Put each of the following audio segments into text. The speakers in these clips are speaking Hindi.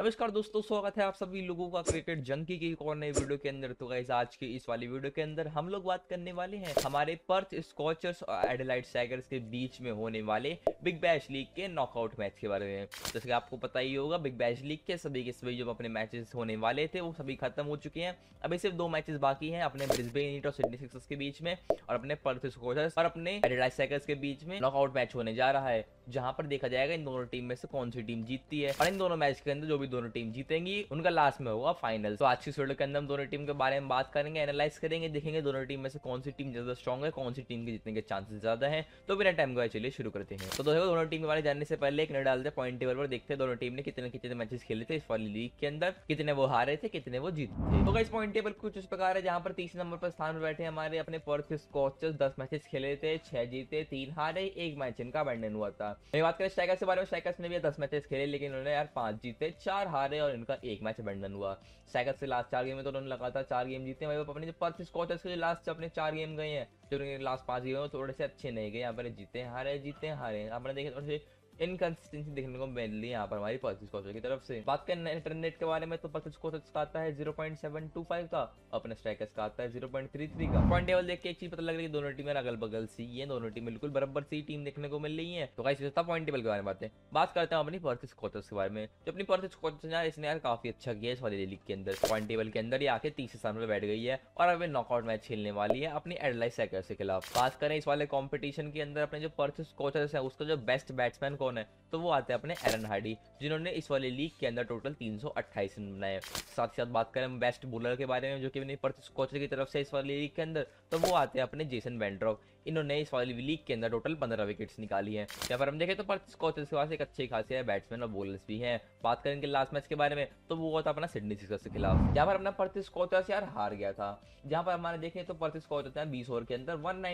नमस्कार दोस्तों स्वागत है आप सभी लोगों का क्रिकेट जंकी की और नई वीडियो के अंदर तो गाइज आज की इस वाली वीडियो के अंदर हम लोग बात करने वाले हैं हमारे पर्थ स्कॉचर्स और एडेलाइट सैगर्स के बीच में होने वाले बिग बैश लीग के नॉकआउट मैच के बारे में जैसे कि आपको पता ही होगा बिग बैश लीग के सभी के सभी जो अपने मैचेस होने वाले थे वो सभी खत्म हो चुके हैं अभी सिर्फ दो मैचेस बाकी हैं अपने ब्रिस्बेन और सिडनी सिक्सर्स के बीच में और अपने पर्थ स्कॉचर्स और अपने एडलाइट सैगर्स के बीच में नॉकआउट मैच होने जा रहा है जहां पर देखा जाएगा इन दोनों टीम में से कौन सी टीम जीतती है और इन दोनों मैच के अंदर जो भी दोनों टीम जीतेंगी उनका लास्ट में होगा फाइनल तो आज की वीडियो के अंदर हम दोनों टीम के बारे में बात करेंगे एनालाइज करेंगे देखेंगे दोनों टीम में से कौन सी टीम ज्यादा स्ट्रॉग है कौन सी टीम के जीतने के चांसेस ज्यादा है तो बिना टाइम गए चलिए शुरू करते हैं तो दोस्तों दोनों टीम के बारे जाने से पहले एक नजर डालते पॉइंट टेबल पर देखते हैं दोनों टीम ने कितने कितने मैचेस खेले थे इस वाली लीग के अंदर कितने वो हारे थे कितने वो जीते थे तो इस पॉइंट टेबल कुछ उस प्रकार है जहां पर तीसरे नंबर पर स्थान पर बैठे हमारे अपने पर्थ स्कॉचर्स दस मैचेस खेले थे छह जीते तीन हारे एक मैच इनका बैंडन हुआ था था बात करें स्ट्राइकर्स के बारे में स्ट्राइकर्स ने भी दस मैचेस खेले लेकिन उन्होंने यार पांच जीते चार हारे और इनका एक मैच बंडन हुआ स्ट्राइकर्स से लास्ट चार गेम में तो उन्होंने लगातार चार गेम जीते भाई अपने जो पर्थ स्कॉचर्स के लास्ट अपने चार गेम गए हैं जो लास्ट पांच गेम थोड़े से अच्छे नहीं गए यहाँ पर जीते हारे जीते हारे आपने देखे थोड़े से इनकंसिस्टेंसी देखने को मिल यहाँ पर हमारी पर्सिस कॉस्टो की तरफ से बात करें इंटरनेट के बारे में तो पर्सिस कॉस्टो का आता है जीरो का अपने स्ट्राइकर्स का आता है जीरो का पॉइंट टेबल देख के एक चीज पता लग रही है दोनों टीमें अगल बगल सी है दोनों टीम बिल्कुल बराबर सी टीम देखने को मिल रही है तो कई था पॉइंट टेबल के बारे में तो तो बातें बात करते हैं अपनी पर्सिस कॉस्टर्स के बारे में जो अपनी पर्सेज कॉस्टर्स यार इसने यार काफी अच्छा किया इस वाली लीग के अंदर पॉइंट टेबल के अंदर ये आके तीसरे स्थान पर बैठ गई है और अब नॉकआउट मैच खेलने वाली है अपनी एडलाइस के खिलाफ बात करें इस वाले कॉम्पिटिशन के अंदर अपने जो पर्सिस कॉस्टर्स है उसका जो बेस्ट बैट्समैन कौन कौन है तो वो आते हैं अपने एरन हार्डी जिन्होंने इस वाले लीग के अंदर टोटल 328 रन बनाए साथ ही साथ बात करें बेस्ट बोलर के बारे में जो कि कोचर की तरफ से इस वाले लीग के अंदर तो वो आते हैं अपने जेसन वेंड्रॉक इन्होंने इस वाली लीग के अंदर टोटल पंद्रह विकेट्स निकाली है यहाँ पर हम देखें तो पर्थ स्कॉच के पास एक अच्छी खासी है बैट्समैन और बॉलर्स भी हैं बात करें इनके लास्ट मैच के बारे में तो वो हुआ था अपना सिडनी सिक्सर्स के खिलाफ जहाँ पर अपना पर्थ स्कॉच यार हार गया था जहाँ पर हमारे देखें तो पर्थ स्कॉच बीस ओवर के अंदर वन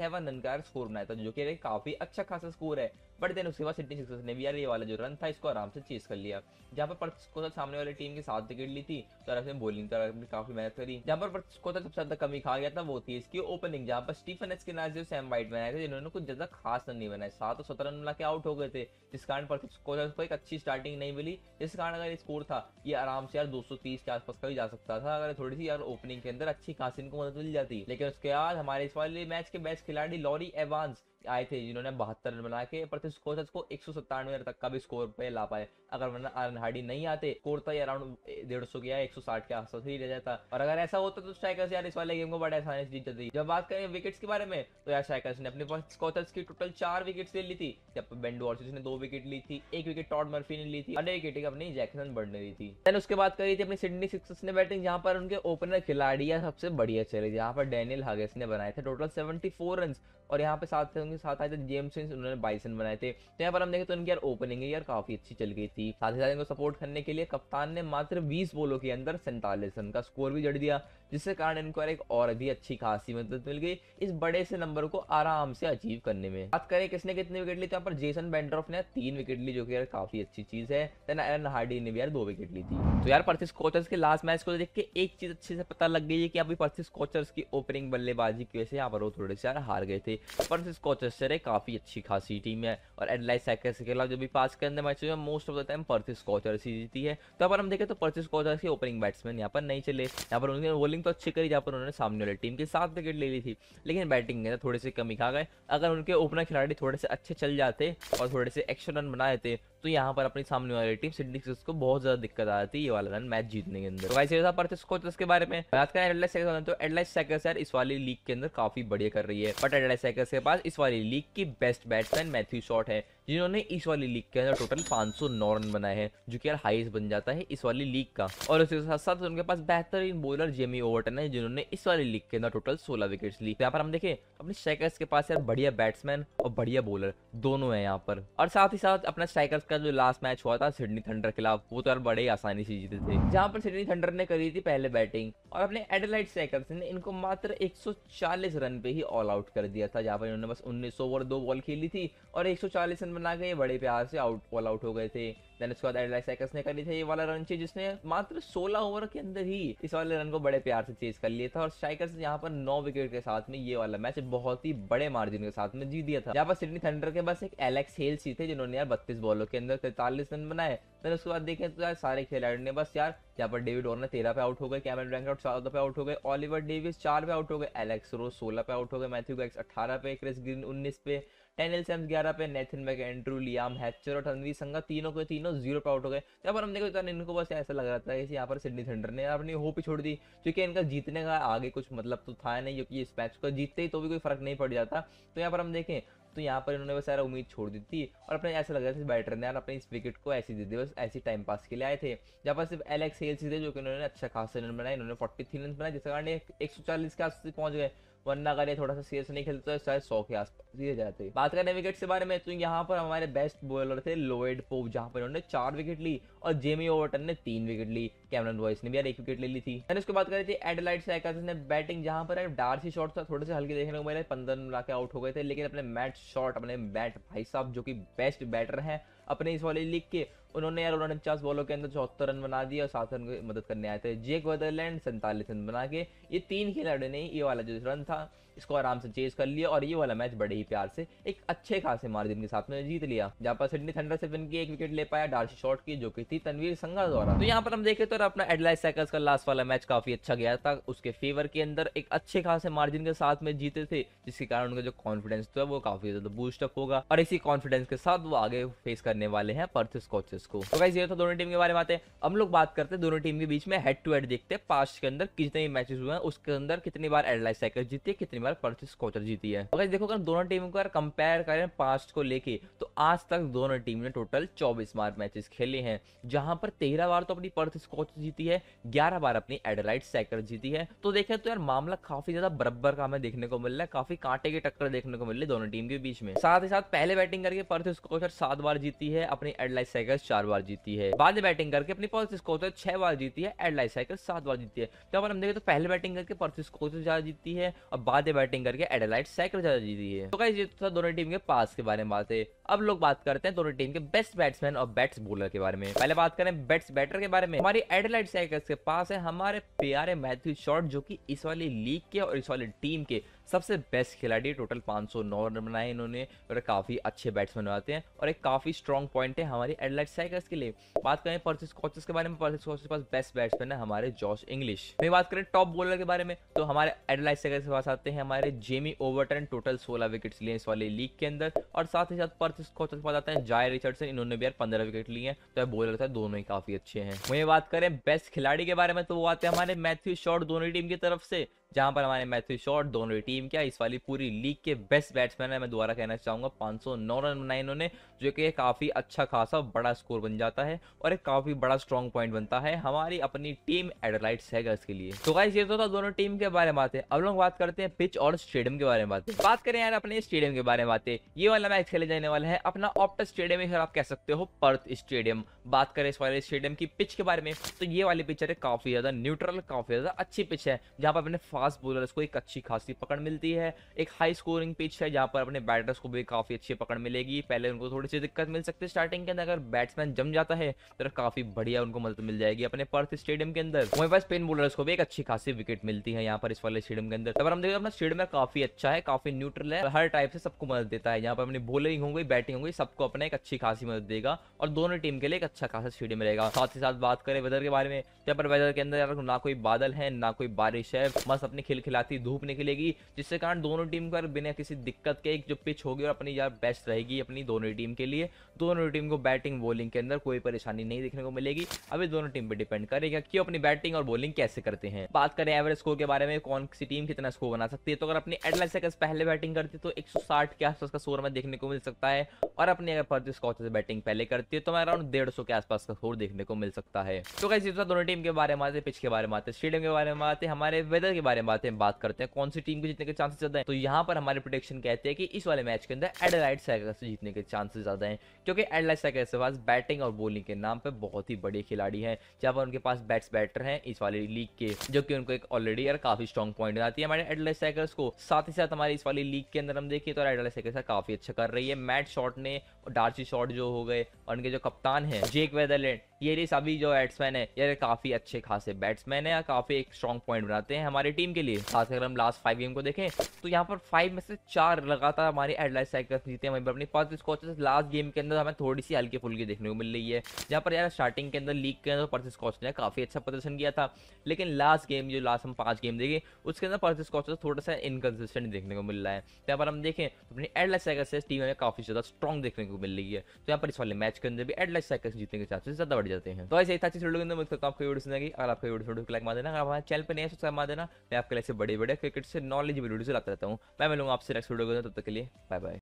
रन का स्कोर बनाया था जो कि काफी अच्छा खासा स्कोर है बट देन उसके बाद सिडनी सिक्सर्स ने भी यार ये वाला जो रन था इसको आराम से चेस कर लिया जहाँ पर पर्थ स्कॉच सामने वाली टीम की सात विकेट ली थी तो आराम से बॉलिंग काफी मेहनत करी जहाँ पर पर्थ स्कॉच सबसे ज्यादा कमी खा गया था वो थी इसकी ओपनिंग जहाँ पर स्टीफन एस के नाज सिर्फ सैम वाइट बनाए थे जिन्होंने कुछ ज़्यादा खास रन नहीं बनाए सात और सत्रह रन मिला के आउट हो गए थे जिस कारण पर्टिक्स कोचर्स को एक अच्छी स्टार्टिंग नहीं मिली जिस कारण अगर स्कोर था ये आराम से यार 230 के आसपास का भी जा सकता था अगर थोड़ी सी यार ओपनिंग के अंदर अच्छी खासी इनको मदद मिल जाती लेकिन उसके बाद हमारे इस वाले मैच के बेस्ट खिलाड़ी लॉरी एवांस आए थे जिन्होंने बहत्तर रन बना के पर स्कोसर्स को एक सौ सत्तानवे तक का भी स्कोर पे ला पाए अगर वरना हार्डी नहीं आते स्कोर था अराउंड डेढ़ सौ गया एक सौ साठ के आसपास ही रह जाता और अगर ऐसा होता तो स्ट्राइकर्स यार इस वाले गेम को बड़े आसानी से जीत जाती जब बात करें विकेट्स के बारे में तो यार स्ट्राइकर्स ने अपने स्कोर्स की टोटल चार विकेट ले ली थी जब बेंडो वॉर्सिस ने दो विकेट ली थी एक विकेट टॉड मर्फी ने ली थी और एक विकेट अपनी जैक्सन बर्ड ने ली थी उसके बाद करी थी अपनी सिडनी सिक्सर्स ने बैटिंग जहां पर उनके ओपनर खिलाड़िया सबसे बढ़िया चले जहां पर डेनियल हागेस ने बनाए थे टोटल सेवेंटी फोर रन और यहाँ पे साथ उनके साथ आए थे जेम्स उन्होंने बाइसन बनाए थे तो यहाँ पर हम देखे तो उनकी यार ओपनिंग यार काफी अच्छी चल गई थी साथ ही साथ इनको सपोर्ट करने के लिए कप्तान ने मात्र बीस बोलो के अंदर सैंतालीस रन का स्कोर भी जड़ दिया जिसके कारण इनको एक और भी अच्छी खासी मदद मिल गई इस बड़े से नंबर को आराम से अचीव करने में बात करें किसने कितने विकेट ली तो पर जेसन बेंड्रॉफ ने तीन विकेट ली जो कि यार काफी अच्छी चीज है देन एरन हार्डी ने भी यार दो विकेट ली थी तो यार पर्थिस कोचर्स के लास्ट मैच को तो देख के एक चीज अच्छे से पता लग गई है कि अभी पर्थिस कोचर्स की ओपनिंग बल्लेबाजी की वजह से यहाँ पर वो थोड़े से यार हार गए थे पर्थिस कोचर्स से काफी अच्छी खासी टीम है और एडलाइस सैकर्स के खिलाफ जो भी पास के अंदर मैच हुए most of the time Perth Scorchers ही जीती है तो पर हम देखें तो पर्थिस कोचर्स के ओपनिंग बैट्समैन यहाँ पर नहीं चले यहाँ पर उनके बोलिंग बॉलिंग तो अच्छी करी जहाँ पर उन्होंने सामने वाली टीम की सात विकेट ले ली थी लेकिन बैटिंग में थोड़ी सी कमी खा गए अगर उनके ओपनर खिलाड़ी थोड़े से अच्छे चल जाते और थोड़े से एक्शन रन बना देते तो यहाँ पर अपनी सामने वाली टीम सिडनी सिक्स को बहुत ज्यादा दिक्कत आ जाती है ये वाला रन मैच जीतने के अंदर वैसे ऐसे परचेस कोचेस के बारे में बात करें एडलाइस सेकर्स तो एडलाइस सेकर्स यार इस वाली लीग के अंदर काफी बढ़िया कर रही है बट एडलाइस सेकर्स के पास इस वाली लीग की बेस्ट बैट्समैन मैथ्यू शॉट है जिन्होंने इस वाली लीग के अंदर टोटल 509 रन बनाए हैं जो कि यार हाईएस्ट बन जाता है इस वाली लीग का और उसके साथ साथ उनके पास बेहतरीन बॉलर जेमी ओवरटन है जिन्होंने इस वाली लीग के अंदर टोटल 16 विकेट्स ली तो यहाँ पर हम देखें अपने स्ट्राइकर्स के पास यार बढ़िया बैट्समैन और बढ़िया बॉलर दोनों है यहाँ पर और साथ ही साथ अपना स्ट्राइकर्स का जो लास्ट मैच हुआ था सिडनी थंडर खिलाफ वो तो यार बड़े आसानी से जीते थे जहाँ पर सिडनी थंडर ने करी थी पहले बैटिंग और अपने एडलाइट सैकर्स ने इनको मात्र 140 रन पे ही ऑल आउट कर दिया था जहाँ पर इन्होंने बस 19 ओवर दो बॉल खेली थी और 140 रन बना गए बड़े प्यार से आउट ऑल आउट हो गए थे देन उसके बाद एडलाइट सैकर्स ने लिया था ये वाला रन चेज जिसने मात्र 16 ओवर के अंदर ही इस वाले रन को बड़े प्यार से चेज कर लिया था और स्ट्राइकर्स ने यहाँ पर नौ विकेट के साथ में ये वाला मैच बहुत ही बड़े मार्जिन के साथ में जीत दिया था यहाँ पर सिडनी थंडर के पास एक एलेक्स हेल्स ही थे जिन्होंने यार बत्तीस बॉलों के अंदर तैतालीस रन बनाए देन उसके बाद देखें तो यार सारे खिलाड़ियों ने बस यार यहाँ पर डेविड वॉर्नर तेरह पे आउट हो गए कैमरे स्टॉट चौदह पे आउट हो गए ऑलिवर डेविस चार पे आउट हो गए एलेक्स रोज सोलह पे आउट हो गए मैथ्यू गैक्स अठारह पे क्रिस ग्रीन उन्नीस पे टेनल सेम्स ग्यारह पे Nathan McAndrew Liam Hatcher और तनवीर संगा तीनों के तीनों जीरो पे आउट हो गए यहाँ पर हम देखो इतना इनको बस ऐसा लग रहा था कि यहाँ पर सिडनी थंडर ने अपनी होप ही छोड़ दी क्योंकि इनका जीतने का आगे कुछ मतलब तो था नहीं क्योंकि इस मैच को जीतते ही तो भी कोई फर्क नहीं पड़ जाता तो यहाँ पर हम देखें तो यहाँ पर इन्होंने बस यार उम्मीद छोड़ दी थी और अपने ऐसा लग रहा था बैटर ने यार अपने इस विकेट को ऐसी दे दी बस ऐसी टाइम पास के लिए आए थे जहाँ पर सिर्फ एलेक्स हेल्स थे जो कि उन्होंने अच्छा खासा रन बनाया इन्होंने फोर्टी थ्री रन बनाया जिसके कारण एक सौ चालीस के आसपास पहुंच गए वरना अगर ये थोड़ा सा सीरियस नहीं खेलते तो शायद सौ के आसपास ये जाते बात करें विकेट के बारे में तो यहाँ पर हमारे बेस्ट बॉलर थे लोएड पोप जहाँ पर उन्होंने चार विकेट ली और जेमी ओवरटन ने तीन विकेट ली कैमरन रॉयस ने भी यार एक विकेट ले ली थी मैंने उसके बात करी थी एडलाइट सैकर्स ने बैटिंग जहाँ पर डार्सी शॉट था थोड़े से हल्के देखने को मिले पंद्रह रन लाके आउट हो गए थे लेकिन अपने मैट शॉट अपने बैट भाई साहब जो कि बेस्ट बैटर हैं अपने इस वाले लीग के उन्होंने यार उनचास बॉलों के अंदर चौहत्तर रन बना दिए और सात रन की मदद करने आए थे जेक वदरलैंड सैंतालीस रन बना के ये तीन खिलाड़ियों ने ये वाला जो रन था इसको आराम से चेज कर लिया और ये वाला मैच बड़े ही प्यार से एक अच्छे खासे मार्जिन के साथ में जीत लिया जहाँ पर सिडनी थंडर सेवन की एक विकेट ले पाया डार्सी शॉट की जो की थी तनवीर संगा द्वारा तो यहाँ पर हम देखे तो अपना एडलाइस सैकल्स का लास्ट वाला मैच काफी अच्छा गया था उसके फेवर के अंदर एक अच्छे खासे मार्जिन के साथ में जीते थे जिसके कारण उनका जो कॉन्फिडेंस तो है वो काफी ज्यादा बूस्टअप होगा और इसी कॉन्फिडेंस के साथ वो आगे फेस करने वाले हैं पर्थ कोचेस को तो ये था दोनों टीम के बारे में आते हैं हम लोग बात करते हैं दोनों टीम के बीच में हेड टू हेड देखते हैं पास्ट के अंदर कितने मैचेस हुए हैं उसके अंदर कितनी बार एडलाइस सैकल्स जीती है कितनी बार परचेस कोचर जीती है अगर देखो अगर दोनों टीमों को अगर कंपेयर करें पास्ट को लेके तो आज तक दोनों टीम ने टोटल चौबीस बार मैचेस खेले हैं जहां पर तेरह बार तो अपनी पर्थ स्कॉच जीती है ग्यारह बार अपनी एडलाइट सैकर जीती है तो देखे तो यार मामला काफी ज्यादा बरबर का हमें देखने को मिल रहा है काफी कांटे की टक्कर देखने को मिल रही है दोनों टीम के बीच में साथ ही साथ पहले बैटिंग करके पर्थ कोचर सात बार जीती है अपनी एडलाइट सैकर चार बार जीती है बाद में बैटिंग करके अपनी पर्थ कोचर छह बार जीती है एडलाइट सैकर सात बार जीती है तो अगर हम देखें तो पहले बैटिंग करके पर्थ कोचर ज्यादा जीती है और बाद बैटिंग करके एडेलाइट साइकिल ज्यादा जीती है तो ये तो था दोनों टीम के पास के बारे में बात है अब लोग बात करते हैं दोनों टीम के बेस्ट बैट्समैन और बैट्स बोलर के बारे में पहले बात करें बैट्स बैटर के बारे में हमारी एडेलाइट साइकिल के पास है हमारे प्यारे मैथ्यू शॉर्ट जो की इस वाली लीग के और इस वाली टीम के सबसे बेस्ट खिलाड़ी टोटल 509 रन बनाए इन्होंने और काफ़ी अच्छे बैट्समैन बनाते हैं और एक काफ़ी स्ट्रॉन्ग पॉइंट है हमारी एडलाइट साइकर्स के लिए बात करें परसिस कोचेस के बारे में परसिस कोचेस के पास बेस्ट बैट्समैन है हमारे जॉस इंग्लिश वही बात करें टॉप बॉलर के बारे में तो हमारे एडलाइट साइकर्स के पास आते हैं हमारे जेमी ओवरटन टोटल सोलह विकेट्स लिए इस वाले लीग के अंदर और साथ ही साथ परसिस कोचेस के पास आते हैं जाय रिचर्डसन इन्होंने भी यार पंद्रह विकेट लिए हैं तो बॉलर था दोनों ही काफ़ी अच्छे हैं वही बात करें बेस्ट खिलाड़ी के बारे में तो वो आते हैं हमारे मैथ्यू शॉर्ट दोनों टीम की तरफ से जहां पर हमारे मैथ्यू शॉर्ट दोनों ही टीम क्या इस वाली पूरी लीग के बेस्ट बैट्समैन है मैं दोबारा कहना चाहूँगा 509 रन बनाए इन्होंने जो कि काफ़ी अच्छा खासा बड़ा स्कोर बन जाता है और एक काफ़ी बड़ा स्ट्रॉन्ग पॉइंट बनता है हमारी अपनी टीम एडलाइट है के लिए तो ये तो था दोनों टीम के बारे में बातें अब लोग बात करते हैं पिच और स्टेडियम के बारे में बातें बात करें यार अपने स्टेडियम के बारे में बातें ये वाला मैच खेले जाने वाला है अपना ऑप्ट स्टेडियम आप कह सकते हो पर्थ स्टेडियम बात करें इस वाले स्टेडियम की पिच के बारे में तो ये वाली पिक्चर है काफ़ी ज़्यादा न्यूट्रल काफ़ी ज़्यादा अच्छी पिच है जहाँ पर अपने फास्ट बॉलर्स को एक अच्छी खासी पकड़ मिलती है एक हाई स्कोरिंग पिच है जहाँ पर अपने बैटर्स को भी काफ़ी अच्छी पकड़ मिलेगी पहले उनको थोड़ी सी दिक्कत मिल सकती है स्टार्टिंग के अंदर अगर बैट्समैन जम जाता है तो काफ़ी बढ़िया उनको मदद मिल जाएगी अपने पर्थ स्टेडियम के अंदर वहीं पर स्पेन बॉलर्स को भी एक अच्छी खासी विकेट मिलती है यहाँ पर इस वाले स्टेडियम के अंदर अगर हम देखते अपना स्टेडियम काफ़ी अच्छा है काफ़ी न्यूट्रल है हर टाइप से सबको मदद देता है यहाँ पर अपनी बॉलिंग होंगी बैटिंग होंगी सबको अपने एक अच्छी खासी मदद देगा और दोनों टीम के लिए एक अच्छा खासा स्टेडियम रहेगा साथ ही साथ बात करें वेदर के बारे में तो यहाँ पर वेदर के अंदर ना कोई बादल है ना कोई बारिश है मस्त अपने खेल खिलाती धूप निकलेगी जिससे कारण दोनों टीम को बिना किसी दिक्कत के एक जो पिच होगी और अपनी यार बेस्ट रहेगी अपनी दोनों टीम के लिए दोनों टीम को बैटिंग बॉलिंग के अंदर कोई परेशानी नहीं देखने को मिलेगी अभी दोनों टीम पर डिपेंड करेगा कि अपनी बैटिंग और बॉलिंग कैसे करते हैं बात करें एवरेज स्कोर के बारे में कौन सी टीम कितना स्कोर बना सकती है तो अगर अपनी एडलाइस सेकंड पहले बैटिंग करती तो एक के आसपास का स्कोर हमें देखने को मिल सकता है और अपनी अगर पर बैटिंग पहले करती है तो हमें अराउंड डेढ़ के आसपास का स्कोर देखने को मिल सकता है तो कैसे दोनों टीम के बारे में आते पिच के बारे में आते स्टेडियम के बारे में आते हमारे वेदर के बारे में बारे में बातें बात करते हैं कौन सी टीम को जीतने के चांसेस ज्यादा है तो यहाँ पर हमारे प्रोडिक्शन कहते हैं कि इस वाले मैच के अंदर एडलाइट साइकर्स जीतने के चांसेस ज्यादा है क्योंकि एडलाइट साइकर्स के पास बैटिंग और बॉलिंग के नाम पर बहुत ही बड़े खिलाड़ी है जहाँ पर उनके पास बैट्स बैटर है इस वाली लीग के जो की उनको एक ऑलरेडी यार काफी स्ट्रॉन्ग पॉइंट आती है हमारे एडलाइट साइकर्स को साथ ही साथ हमारे इस वाली लीग के अंदर हम देखिए तो एडलाइट साइकर्स काफी अच्छा कर रही है मैट शॉट ने डार्सी शॉट जो हो गए और उनके जो कप्तान है जेक वेदरलैंड ये सभी जो बैट्समैन है ये काफी अच्छे खासे बैट्समैन है काफी एक स्ट्रॉन्ग पॉइंट बनाते हैं हमारी टीम के लिए खास अगर हम लास्ट फाइव गेम को देखें तो यहाँ पर फाइव में से चार लगातार हमारे एडलाइट साइकिल जीते हैं वहीं पर अपनी पांच स्कॉचेस लास्ट गेम के अंदर हमें थोड़ी सी हल्की फुल्की देखने को मिल रही है जहाँ पर यार स्टार्टिंग के अंदर लीग के अंदर पर्स स्कॉच ने काफी अच्छा प्रदर्शन किया था लेकिन लास्ट गेम जो लास्ट हम पांच गेम देखे उसके अंदर पर्स स्कॉच थोड़ा सा इनकन्सिस्टेंट देखने को मिल रहा है यहाँ पर हम देखें तो अपनी एडलाइट साइकिल से टीम हमें काफी ज्यादा स्ट्रॉन्ग देखने को मिल रही है तो यहाँ पर इस वाले मैच मैच के अंदर भी एट लाइक साइकिल्स जीतने के चांसेस ज्यादा बढ़ जाते हैं तो ऐसे ही था वीडियो के आपको वीडियो सुनेगी अगर आपको वीडियो को लाइक मार देना अगर हमारे चैनल पर नहीं सब्सक्राइब मार देना मैं आपके लिए बड़े बड़े क्रिकेट से नॉलेज वीडियो लाता रहता हूँ मैं मिलूंगा आपसे नेक्स्ट वीडियो के तब तक के लिए बाय बाय